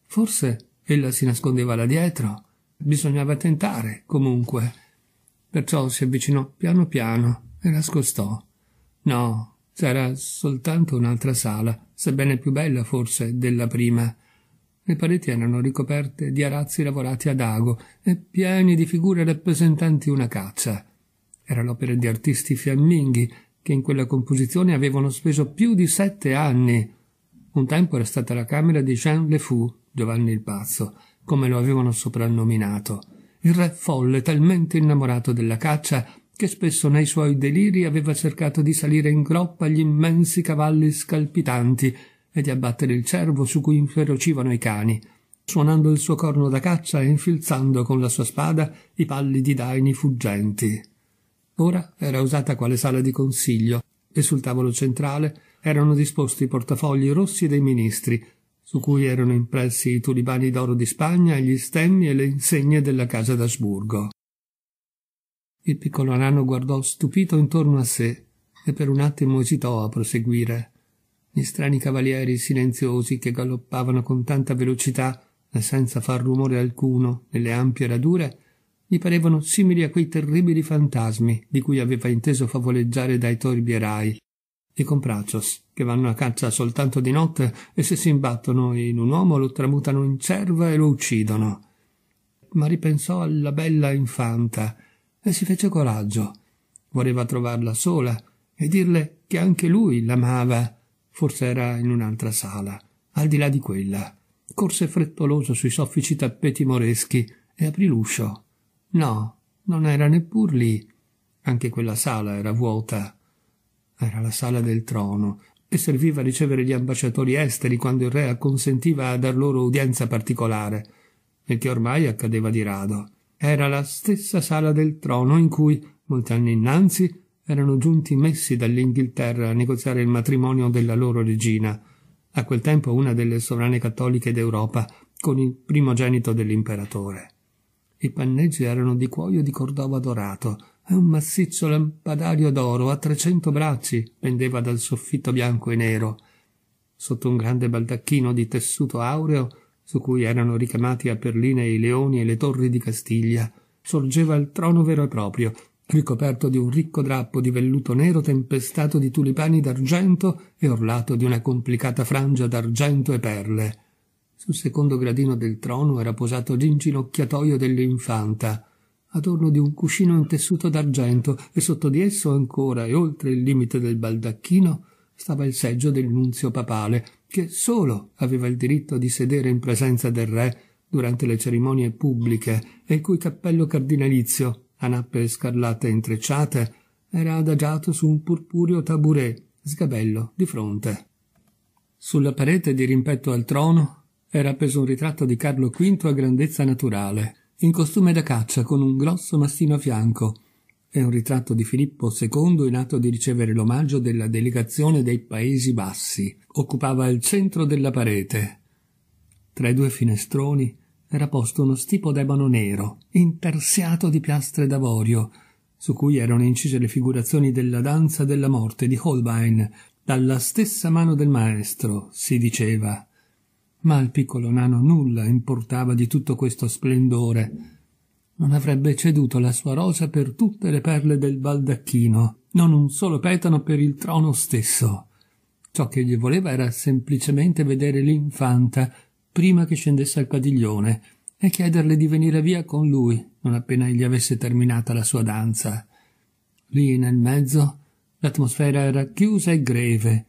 Forse ella si nascondeva là dietro. Bisognava tentare, comunque. Perciò si avvicinò piano piano e la scostò. No, c'era soltanto un'altra sala, sebbene più bella forse della prima. Le pareti erano ricoperte di arazzi lavorati ad ago e pieni di figure rappresentanti una caccia. Era l'opera di artisti fiamminghi che in quella composizione avevano speso più di sette anni. Un tempo era stata la camera di Jean Le Fou, Giovanni il Pazzo, come lo avevano soprannominato, il re folle talmente innamorato della caccia che spesso nei suoi deliri aveva cercato di salire in groppa agli immensi cavalli scalpitanti e di abbattere il cervo su cui inferocivano i cani, suonando il suo corno da caccia e infilzando con la sua spada i pallidi daini fuggenti. Ora era usata quale sala di consiglio e sul tavolo centrale erano disposti i portafogli rossi dei ministri, su cui erano impressi i tulipani d'oro di Spagna, gli stemmi e le insegne della casa d'Asburgo. Il piccolo nano guardò stupito intorno a sé e per un attimo esitò a proseguire. Gli strani cavalieri silenziosi che galoppavano con tanta velocità e senza far rumore alcuno nelle ampie radure gli parevano simili a quei terribili fantasmi di cui aveva inteso favoleggiare dai torbierai, i compracios, che vanno a caccia soltanto di notte e se si imbattono in un uomo lo tramutano in cerva e lo uccidono. Ma ripensò alla bella infanta e si fece coraggio. Voleva trovarla sola e dirle che anche lui l'amava. Forse era in un'altra sala, al di là di quella. Corse frettoloso sui soffici tappeti moreschi e aprì l'uscio No, non era neppur lì. Anche quella sala era vuota. Era la sala del trono e serviva a ricevere gli ambasciatori esteri quando il re acconsentiva a dar loro udienza particolare, e che ormai accadeva di rado. Era la stessa sala del trono in cui, molti anni innanzi, erano giunti messi dall'Inghilterra a negoziare il matrimonio della loro regina, a quel tempo una delle sovrane cattoliche d'Europa, con il primogenito dell'imperatore. I panneggi erano di cuoio di cordova dorato e un massiccio lampadario d'oro a trecento bracci pendeva dal soffitto bianco e nero. Sotto un grande baldacchino di tessuto aureo, su cui erano ricamati a perline i leoni e le torri di Castiglia, sorgeva il trono vero e proprio, ricoperto di un ricco drappo di velluto nero tempestato di tulipani d'argento e orlato di una complicata frangia d'argento e perle. Sul secondo gradino del trono era posato l'inginocchiatoio dell'infanta, adorno di un cuscino in tessuto d'argento, e sotto di esso ancora e oltre il limite del baldacchino stava il seggio del nunzio papale, che solo aveva il diritto di sedere in presenza del re durante le cerimonie pubbliche e il cui cappello cardinalizio, a nappe scarlate intrecciate, era adagiato su un purpureo taburet, sgabello di fronte. Sulla parete dirimpetto al trono era appeso un ritratto di Carlo V a grandezza naturale, in costume da caccia con un grosso mastino a fianco, e un ritratto di Filippo II in atto di ricevere l'omaggio della delegazione dei Paesi Bassi. Occupava il centro della parete. Tra i due finestroni era posto uno stipo d'ebano nero, intarsiato di piastre d'avorio, su cui erano incise le figurazioni della danza della morte di Holbein, dalla stessa mano del maestro, si diceva. Ma al piccolo nano nulla importava di tutto questo splendore. Non avrebbe ceduto la sua rosa per tutte le perle del baldacchino, non un solo petano per il trono stesso. Ciò che gli voleva era semplicemente vedere l'infanta prima che scendesse al padiglione e chiederle di venire via con lui non appena egli avesse terminata la sua danza. Lì nel mezzo l'atmosfera era chiusa e greve,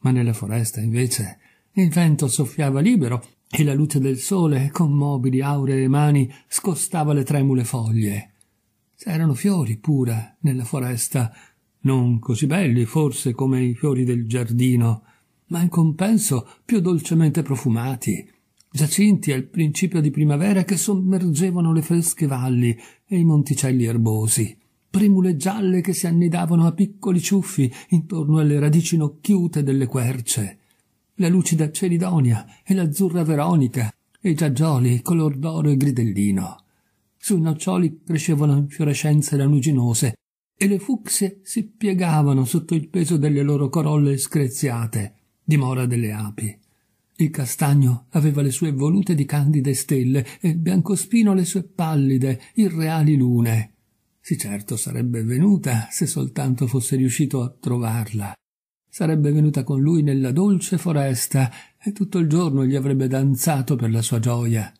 ma nella foresta invece il vento soffiava libero e la luce del sole, con mobili auree mani, scostava le tremule foglie. C'erano fiori pure nella foresta, non così belli forse come i fiori del giardino, ma in compenso più dolcemente profumati, giacinti al principio di primavera che sommergevano le fresche valli e i monticelli erbosi, primule gialle che si annidavano a piccoli ciuffi intorno alle radici nocchiute delle querce, la lucida Celidonia e l'azzurra Veronica e i giaggioli color d'oro e gridellino. Sui noccioli crescevano infiorescenze lanuginose e le fucse si piegavano sotto il peso delle loro corolle screziate, dimora delle api. Il castagno aveva le sue volute di candide stelle e il Biancospino le sue pallide, irreali lune. Sì certo sarebbe venuta se soltanto fosse riuscito a trovarla. Sarebbe venuta con lui nella dolce foresta e tutto il giorno gli avrebbe danzato per la sua gioia.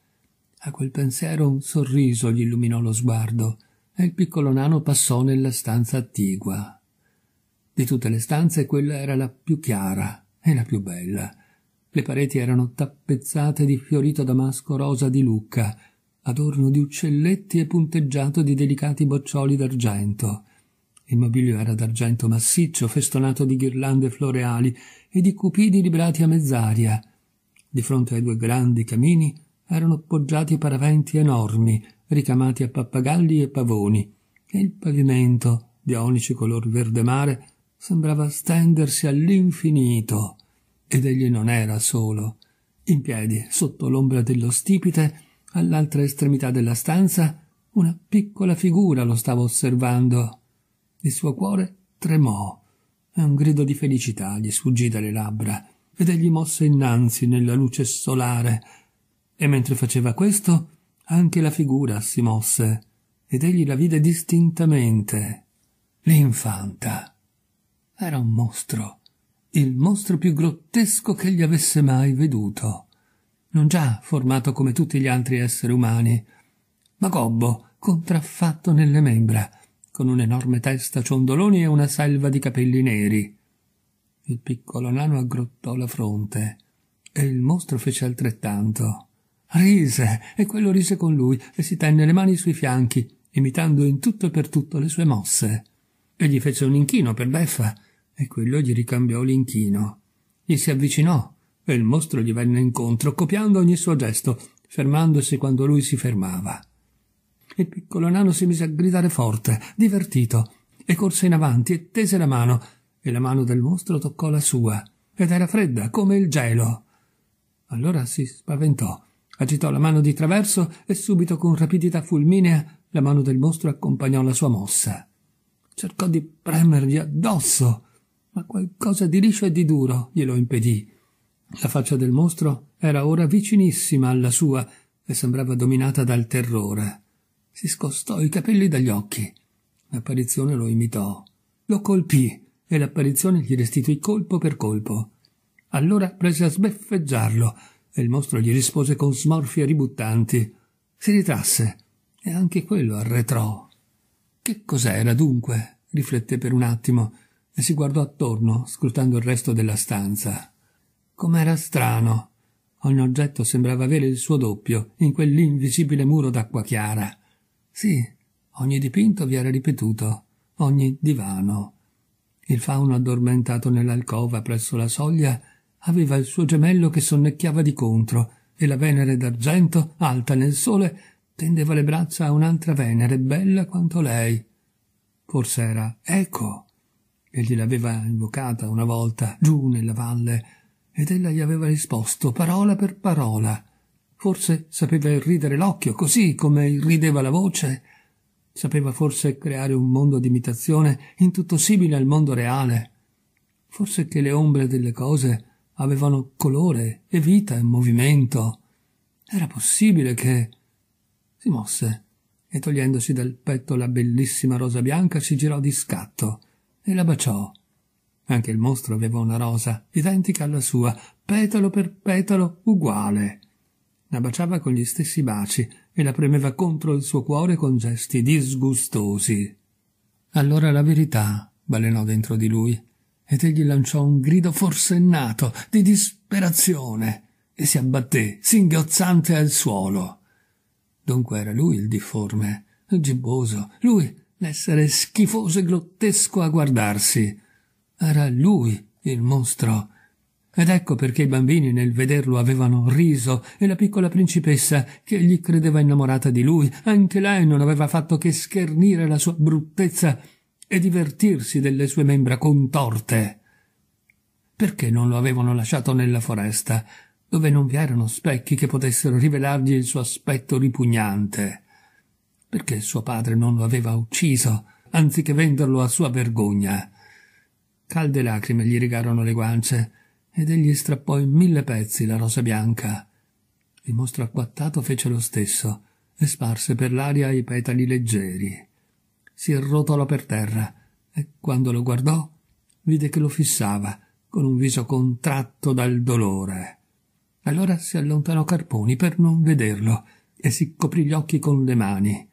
A quel pensiero un sorriso gli illuminò lo sguardo e il piccolo nano passò nella stanza attigua. Di tutte le stanze quella era la più chiara e la più bella. Le pareti erano tappezzate di fiorito damasco rosa di Lucca, adorno di uccelletti e punteggiato di delicati boccioli d'argento. Il mobilio era d'argento massiccio, festonato di ghirlande floreali e di cupidi librati a mezz'aria. Di fronte ai due grandi camini erano poggiati paraventi enormi, ricamati a pappagalli e pavoni, e il pavimento, di onici color verde mare, sembrava stendersi all'infinito. Ed egli non era solo. In piedi, sotto l'ombra dello stipite, all'altra estremità della stanza, una piccola figura lo stava osservando il suo cuore tremò e un grido di felicità gli sfuggì dalle labbra ed egli mosse innanzi nella luce solare. E mentre faceva questo, anche la figura si mosse ed egli la vide distintamente. L'infanta. Era un mostro, il mostro più grottesco che gli avesse mai veduto. Non già formato come tutti gli altri esseri umani, ma gobbo, contraffatto nelle membra, con un'enorme testa ciondoloni e una selva di capelli neri. Il piccolo nano aggrottò la fronte e il mostro fece altrettanto. Rise e quello rise con lui e si tenne le mani sui fianchi, imitando in tutto e per tutto le sue mosse. E gli fece un inchino per beffa e quello gli ricambiò l'inchino. Gli si avvicinò e il mostro gli venne incontro, copiando ogni suo gesto, fermandosi quando lui si fermava. Il piccolo nano si mise a gridare forte, divertito, e corse in avanti e tese la mano, e la mano del mostro toccò la sua, ed era fredda come il gelo. Allora si spaventò, agitò la mano di traverso e subito con rapidità fulminea la mano del mostro accompagnò la sua mossa. Cercò di premergli addosso, ma qualcosa di liscio e di duro glielo impedì. La faccia del mostro era ora vicinissima alla sua e sembrava dominata dal terrore si scostò i capelli dagli occhi. L'apparizione lo imitò. Lo colpì e l'apparizione gli restituì colpo per colpo. Allora prese a sbeffeggiarlo e il mostro gli rispose con smorfie ributtanti. Si ritrasse e anche quello arretrò. Che cos'era dunque? riflette per un attimo e si guardò attorno, scrutando il resto della stanza. Com'era strano. Ogni oggetto sembrava avere il suo doppio in quell'invisibile muro d'acqua chiara. Sì, ogni dipinto vi era ripetuto, ogni divano. Il fauno addormentato nell'alcova presso la soglia aveva il suo gemello che sonnecchiava di contro e la Venere d'argento, alta nel sole, tendeva le braccia a un'altra Venere bella quanto lei. Forse era Eco. Egli l'aveva invocata una volta giù nella valle ed ella gli aveva risposto parola per parola Forse sapeva irridere l'occhio, così come rideva la voce. Sapeva forse creare un mondo di imitazione in tutto simile al mondo reale. Forse che le ombre delle cose avevano colore e vita e movimento. Era possibile che... Si mosse e togliendosi dal petto la bellissima rosa bianca si girò di scatto e la baciò. Anche il mostro aveva una rosa, identica alla sua, petalo per petalo uguale la baciava con gli stessi baci e la premeva contro il suo cuore con gesti disgustosi. Allora la verità balenò dentro di lui ed egli lanciò un grido forsennato di disperazione e si abbatté singhiozzante al suolo. Dunque era lui il difforme, il gibboso, lui l'essere schifoso e grottesco a guardarsi. Era lui il mostro ed ecco perché i bambini nel vederlo avevano riso e la piccola principessa, che gli credeva innamorata di lui, anche lei non aveva fatto che schernire la sua bruttezza e divertirsi delle sue membra contorte. Perché non lo avevano lasciato nella foresta, dove non vi erano specchi che potessero rivelargli il suo aspetto ripugnante? Perché suo padre non lo aveva ucciso, anziché venderlo a sua vergogna? Calde lacrime gli rigarono le guance ed egli strappò in mille pezzi la rosa bianca. Il mostro acquattato fece lo stesso e sparse per l'aria i petali leggeri. Si arrotolò per terra e quando lo guardò vide che lo fissava con un viso contratto dal dolore. Allora si allontanò Carponi per non vederlo e si coprì gli occhi con le mani.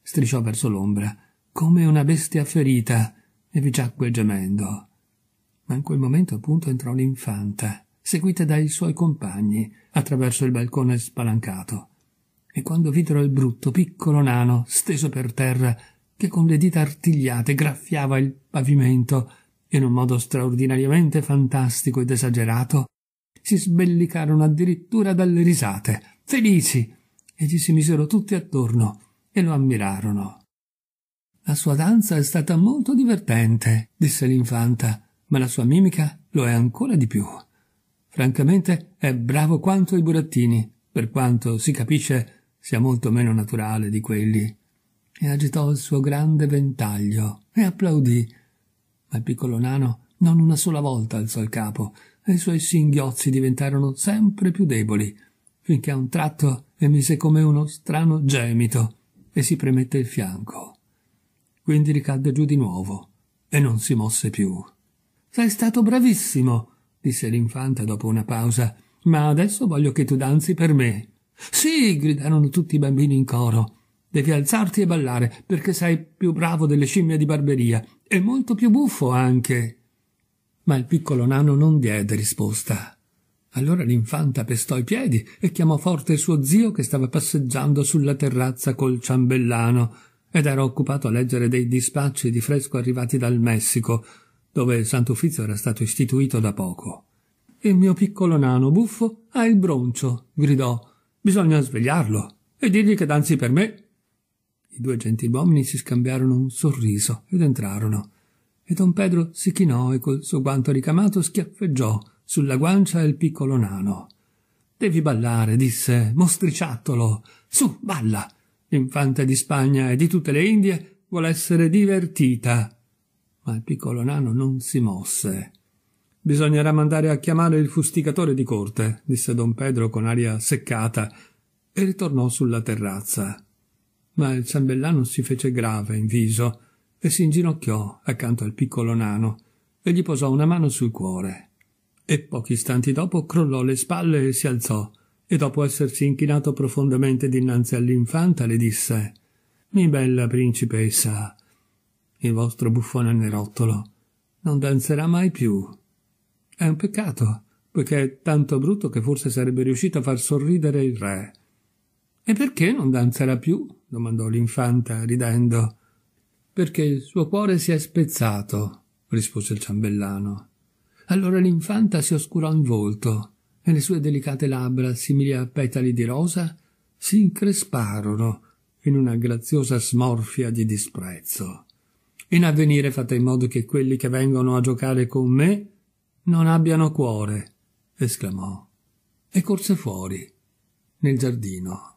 Strisciò verso l'ombra come una bestia ferita e vi giacque gemendo ma in quel momento appunto entrò l'infanta, seguita dai suoi compagni, attraverso il balcone spalancato. E quando videro il brutto, piccolo nano, steso per terra, che con le dita artigliate graffiava il pavimento, in un modo straordinariamente fantastico ed esagerato, si sbellicarono addirittura dalle risate, felici, e gli si misero tutti attorno e lo ammirarono. La sua danza è stata molto divertente, disse l'infanta, ma la sua mimica lo è ancora di più. Francamente è bravo quanto i burattini, per quanto si capisce sia molto meno naturale di quelli. E agitò il suo grande ventaglio e applaudì. Ma il piccolo nano non una sola volta alzò il capo e i suoi singhiozzi diventarono sempre più deboli, finché a un tratto emise come uno strano gemito e si premette il fianco. Quindi ricadde giù di nuovo e non si mosse più. Sei stato bravissimo, disse l'infanta dopo una pausa, ma adesso voglio che tu danzi per me. Sì, gridarono tutti i bambini in coro. Devi alzarti e ballare, perché sei più bravo delle scimmie di barberia, e molto più buffo anche. Ma il piccolo nano non diede risposta. Allora l'infanta pestò i piedi e chiamò forte il suo zio che stava passeggiando sulla terrazza col ciambellano ed era occupato a leggere dei dispacci di fresco arrivati dal Messico, dove il Sant'Uffizio era stato istituito da poco. Il mio piccolo nano buffo ha il broncio, gridò. Bisogna svegliarlo e dirgli che danzi per me. I due gentiluomini si scambiarono un sorriso ed entrarono. E don Pedro si chinò e col suo guanto ricamato schiaffeggiò sulla guancia il piccolo nano. Devi ballare, disse, mostriciattolo. Su, balla. L'infante di Spagna e di tutte le Indie vuole essere divertita ma il piccolo nano non si mosse. Bisognerà mandare a chiamare il fusticatore di corte, disse don Pedro con aria seccata, e ritornò sulla terrazza. Ma il ciambellano si fece grave in viso e si inginocchiò accanto al piccolo nano e gli posò una mano sul cuore. E pochi istanti dopo crollò le spalle e si alzò, e dopo essersi inchinato profondamente dinanzi all'infanta le disse Mi bella principessa, il vostro buffone nerottolo. Non danzerà mai più. È un peccato, poiché è tanto brutto che forse sarebbe riuscito a far sorridere il re. E perché non danzerà più? domandò l'infanta, ridendo. Perché il suo cuore si è spezzato, rispose il ciambellano. Allora l'infanta si oscurò in volto e le sue delicate labbra, simili a petali di rosa, si incresparono in una graziosa smorfia di disprezzo. In avvenire fate in modo che quelli che vengono a giocare con me non abbiano cuore, esclamò, e corse fuori, nel giardino.